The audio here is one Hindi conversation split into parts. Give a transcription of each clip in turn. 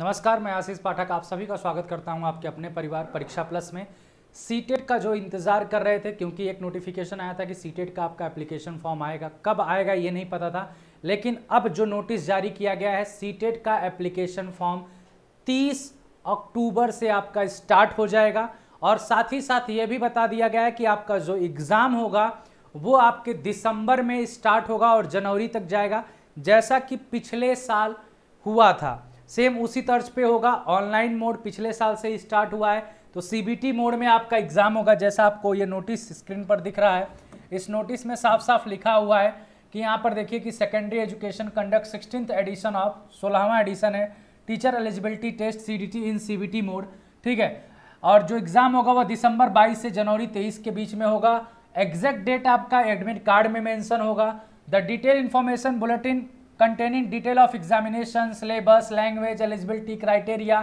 नमस्कार मैं आशीष पाठक आप सभी का स्वागत करता हूं आपके अपने परिवार परीक्षा प्लस में सीटेट e का जो इंतज़ार कर रहे थे क्योंकि एक नोटिफिकेशन आया था कि सीटेट e का आपका एप्लीकेशन फॉर्म आएगा कब आएगा ये नहीं पता था लेकिन अब जो नोटिस जारी किया गया है सीटेट e का एप्लीकेशन फॉर्म 30 अक्टूबर से आपका स्टार्ट हो जाएगा और साथ ही साथ ये भी बता दिया गया है कि आपका जो एग्ज़ाम होगा वो आपके दिसंबर में स्टार्ट होगा और जनवरी तक जाएगा जैसा कि पिछले साल हुआ था सेम उसी तर्ज पे होगा ऑनलाइन मोड पिछले साल से ही स्टार्ट हुआ है तो सीबीटी मोड में आपका एग्ज़ाम होगा जैसा आपको ये नोटिस स्क्रीन पर दिख रहा है इस नोटिस में साफ साफ लिखा हुआ है कि यहाँ पर देखिए कि secondary education conduct sixteen edition of सोलहवां एडिशन है teacher eligibility test C in C mode ठीक है और जो एग्ज़ाम होगा वह दिसंबर बाईस से जनवरी तेईस के बीच में होगा एग्जैक्ट डेट आपका एडमिट कार्ड में मेंशन होगा the detail information bulletin containing detail of examination syllabus language eligibility criteria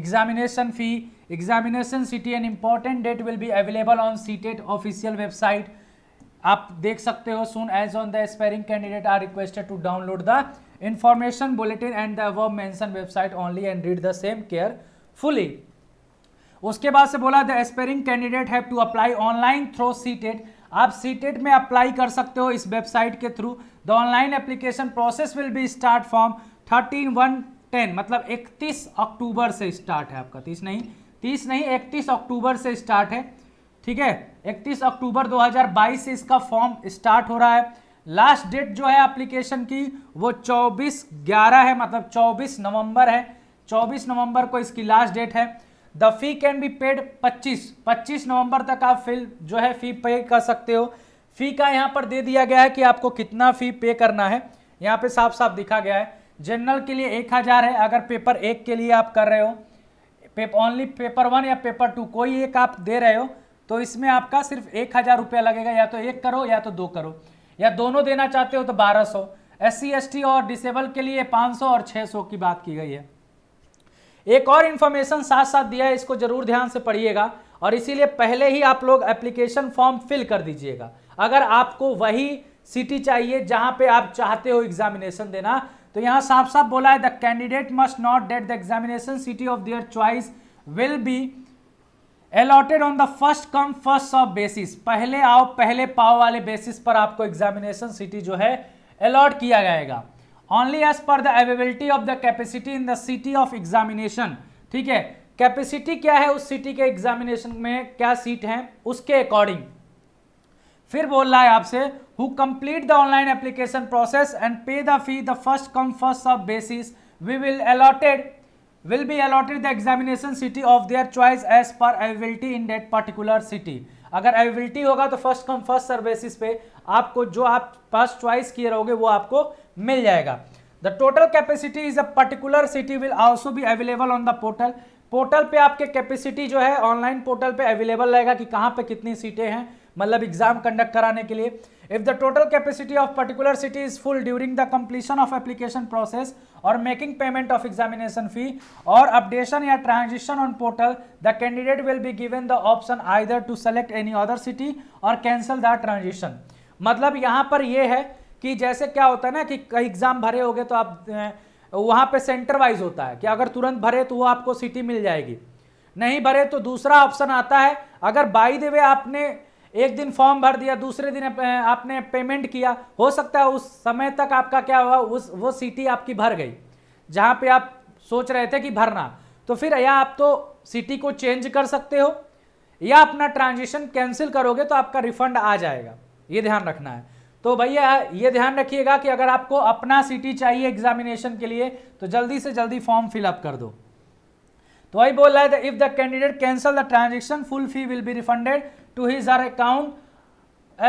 examination fee examination city and important date will be available on CTET official website आप देख सकते हो सुन as on the aspiring candidate are requested to download the information bulletin and the अब mention website only and read the same carefully उसके बाद से बोला the aspiring candidate have to apply online through CTET आप सीटेट e में अप्लाई कर सकते हो इस वेबसाइट के थ्रू the online application process will be start from thirteen one ten मतलब इकतीस अक्टूबर से स्टार्ट है आपका तीस नहीं तीस नहीं इकतीस अक्टूबर से स्टार्ट है ठीक है इकतीस अक्टूबर 2022 से इसका फॉर्म स्टार्ट हो रहा है लास्ट डेट जो है एप्लीकेशन की वो 24 ग्यारह है मतलब 24 नवंबर है 24 नवंबर को इसकी लास्ट डेट है the fee can be paid 25 25 नवंबर तक आप फिल जो है फ़ी पे कर सकते हो फ़ी का यहाँ पर दे दिया गया है कि आपको कितना फ़ी पे करना है यहाँ पे साफ साफ दिखा गया है जनरल के लिए एक हज़ार है अगर पेपर एक के लिए आप कर रहे हो पेप ओनली पेपर वन या पेपर टू कोई एक आप दे रहे हो तो इसमें आपका सिर्फ एक हज़ार रुपया लगेगा या तो एक करो या तो दो करो या दोनों देना चाहते हो तो बारह सौ एस सी और डिसेबल के लिए पाँच सौ और छः सौ की बात की गई है एक और इन्फॉर्मेशन साथ साथ दिया है इसको जरूर ध्यान से पढ़िएगा और इसीलिए पहले ही आप लोग एप्लीकेशन फॉर्म फिल कर दीजिएगा अगर आपको वही सिटी चाहिए जहां पे आप चाहते हो एग्जामिनेशन देना तो यहाँ साफ साफ बोला है the candidate must not date the examination city of their choice will be allotted on the first come first of basis पहले आओ पहले पाओ वाले बेसिस पर आपको एग्जामिनेशन सिटी जो है अलॉट किया जाएगा only as per the availability of the capacity in the city of examination ठीक है कैपेसिटी क्या है उस सिटी के एग्जामिनेशन में क्या सीट है उसके अकॉर्डिंग फिर बोल रहा है आपसे who complete the online application process and pay the fee the first come first serve basis we will allotted will be allotted the examination city of their choice as per availability in that particular city अगर अवेबिलिटी होगा तो first come first serve basis पे आपको जो आप फर्स्ट चॉइस किए रहोगे वो आपको मिल जाएगा the total capacity is a particular city will also भी available on the portal portal पे आपके कैपेसिटी जो है ऑनलाइन पोर्टल पे अवेलेबल रहेगा कि कहाँ पे कितनी सीटें हैं मतलब एग्जाम कंडक्ट कराने के लिए if the total capacity of particular city is full during the completion of application process और making payment of examination fee और अपडेशन या transition on portal the candidate will be given the option either to select any other city और कैंसिल द ट्रांजिशन मतलब यहां पर यह है कि जैसे क्या होता है ना कि एग्जाम भरे हो तो आप वहां पे सेंटर वाइज होता है कि अगर तुरंत भरे तो वो आपको सिटी मिल जाएगी नहीं भरे तो दूसरा ऑप्शन आता है अगर बाई दे वे आपने एक दिन फॉर्म भर दिया दूसरे दिन आपने पेमेंट किया हो सकता है उस समय तक आपका क्या हुआ उस वो सिटी आपकी भर गई जहाँ पे आप सोच रहे थे कि भरना तो फिर या आप तो सिटी को चेंज कर सकते हो या अपना ट्रांजेक्शन कैंसिल करोगे तो आपका रिफंड आ जाएगा ये ध्यान रखना है तो भैया ये ध्यान रखिएगा कि अगर आपको अपना सिटी चाहिए एग्जामिनेशन के लिए तो जल्दी से जल्दी फॉर्म फिलअप कर दो तो वही बोल रहा है if the candidate cancel the transaction full fee will be refunded to his or account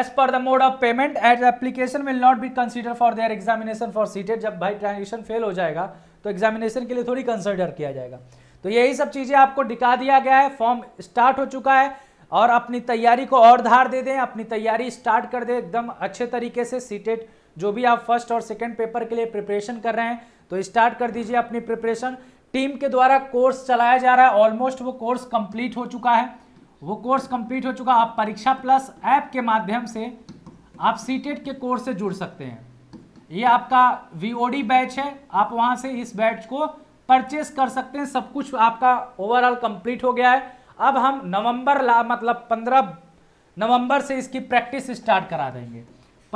as per the mode of payment at application will not be consider for their examination for CTET जब भाई ट्रांजेक्शन फेल हो जाएगा तो एग्जामिनेशन के लिए थोड़ी कंसिडर किया जाएगा तो यही सब चीज़ें आपको दिखा दिया गया है फॉर्म स्टार्ट हो चुका है और अपनी तैयारी को और धार दे दें अपनी तैयारी स्टार्ट कर दें एकदम अच्छे तरीके से सीटेड e जो भी आप फर्स्ट और सेकेंड पेपर के लिए प्रिपरेशन कर रहे हैं तो स्टार्ट कर दीजिए अपनी प्रिपरेशन टीम के द्वारा कोर्स चलाया जा रहा है ऑलमोस्ट वो कोर्स कंप्लीट हो चुका है वो कोर्स कंप्लीट हो चुका आप परीक्षा प्लस ऐप के माध्यम से आप सी e के कोर्स से जुड़ सकते हैं ये आपका वी बैच है आप वहां से इस बैच को परचेस कर सकते हैं सब कुछ आपका ओवरऑल कंप्लीट हो गया है अब हम नवंबर ला मतलब 15 नवंबर से इसकी प्रैक्टिस स्टार्ट करा देंगे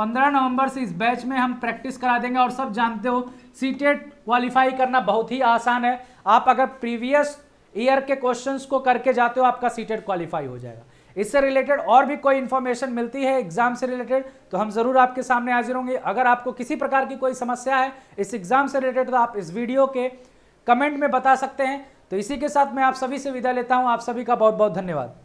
15 नवंबर से इस बैच में हम प्रैक्टिस करा देंगे और सब जानते हो सीटेट क्वालिफाई e करना बहुत ही आसान है आप अगर प्रीवियस ईयर के क्वेश्चंस को करके जाते हो आपका सीटेड क्वालिफाई हो जाएगा इससे रिलेटेड और भी कोई इन्फॉर्मेशन मिलती है एग्जाम से रिलेटेड तो हम जरूर आपके सामने हाजिर होंगे अगर आपको किसी प्रकार की कोई समस्या है इस एग्जाम से रिलेटेड तो आप इस वीडियो के कमेंट में बता सकते हैं तो इसी के साथ मैं आप सभी से विदा लेता हूँ आप सभी का बहुत बहुत धन्यवाद